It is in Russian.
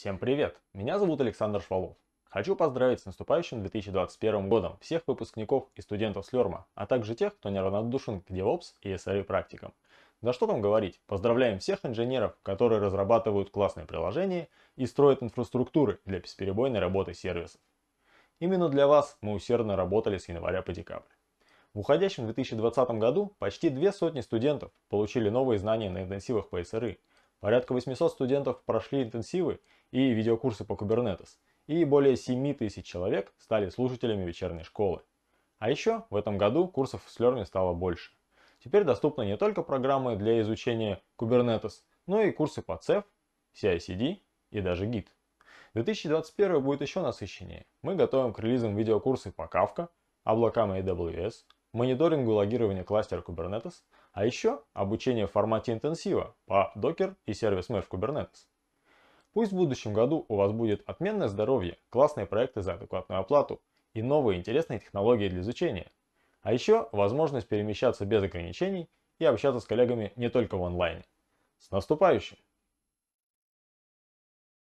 Всем привет! Меня зовут Александр Швалов. Хочу поздравить с наступающим 2021 годом всех выпускников и студентов Слерма, а также тех, кто неравнодушен к DevOps и SRE практикам. Да что там говорить, поздравляем всех инженеров, которые разрабатывают классные приложения и строят инфраструктуры для бесперебойной работы сервисов. Именно для вас мы усердно работали с января по декабрь. В уходящем 2020 году почти две сотни студентов получили новые знания на интенсивах по SRE – Порядка 800 студентов прошли интенсивы и видеокурсы по Kubernetes, и более 7 тысяч человек стали слушателями вечерней школы. А еще в этом году курсов в Слерне стало больше. Теперь доступны не только программы для изучения Kubernetes, но и курсы по CEF, CI-CD и даже Git. 2021 будет еще насыщеннее. Мы готовим к релизам видеокурсы по Kafka, облакам AWS, мониторингу логирования кластера Kubernetes, а еще обучение в формате интенсива по Docker и сервис Mesh Kubernetes. Пусть в будущем году у вас будет отменное здоровье, классные проекты за адекватную оплату и новые интересные технологии для изучения. А еще возможность перемещаться без ограничений и общаться с коллегами не только в онлайне. С наступающим!